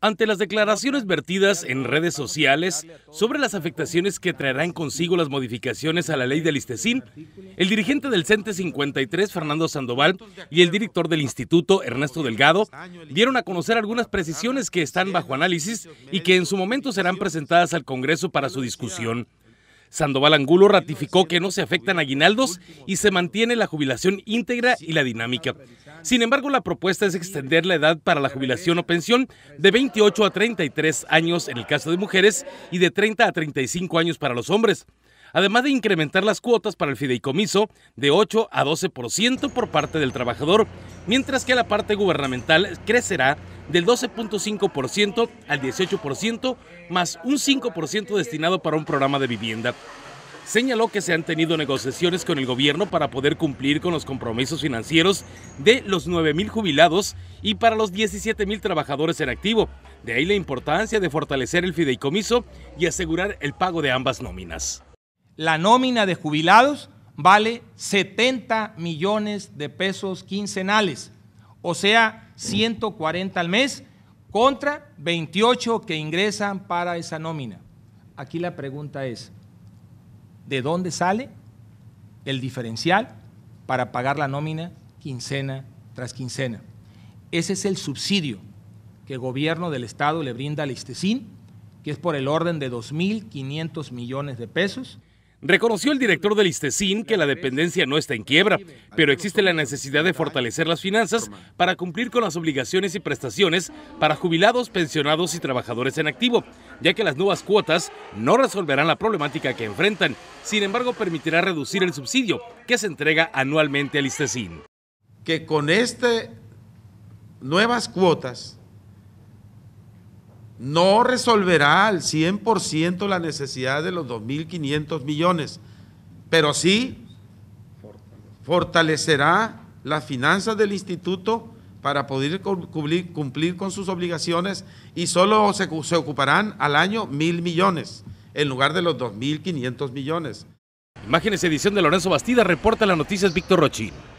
Ante las declaraciones vertidas en redes sociales sobre las afectaciones que traerán consigo las modificaciones a la ley de Istecín, el dirigente del CENTE 53, Fernando Sandoval, y el director del instituto, Ernesto Delgado, este dieron a conocer algunas precisiones que están bajo análisis y que en su momento serán presentadas al Congreso para su discusión. Sandoval Angulo ratificó que no se afectan aguinaldos y se mantiene la jubilación íntegra y la dinámica. Sin embargo, la propuesta es extender la edad para la jubilación o pensión de 28 a 33 años en el caso de mujeres y de 30 a 35 años para los hombres además de incrementar las cuotas para el fideicomiso de 8 a 12% por parte del trabajador, mientras que la parte gubernamental crecerá del 12.5% al 18%, más un 5% destinado para un programa de vivienda. Señaló que se han tenido negociaciones con el gobierno para poder cumplir con los compromisos financieros de los 9.000 jubilados y para los 17.000 trabajadores en activo. De ahí la importancia de fortalecer el fideicomiso y asegurar el pago de ambas nóminas. La nómina de jubilados vale 70 millones de pesos quincenales, o sea, 140 al mes contra 28 que ingresan para esa nómina. Aquí la pregunta es, ¿de dónde sale el diferencial para pagar la nómina quincena tras quincena? Ese es el subsidio que el gobierno del Estado le brinda al ISTECIN, que es por el orden de 2.500 millones de pesos. Reconoció el director del ISTECIN que la dependencia no está en quiebra, pero existe la necesidad de fortalecer las finanzas para cumplir con las obligaciones y prestaciones para jubilados, pensionados y trabajadores en activo, ya que las nuevas cuotas no resolverán la problemática que enfrentan, sin embargo permitirá reducir el subsidio que se entrega anualmente al ISTECIN. Que con estas nuevas cuotas no resolverá al 100% la necesidad de los 2.500 millones, pero sí fortalecerá las finanzas del instituto para poder cumplir, con sus obligaciones y solo se, ocuparán al año mil millones en lugar de los 2.500 millones. Imágenes edición de Lorenzo Bastida reporta las noticias Víctor Rochín.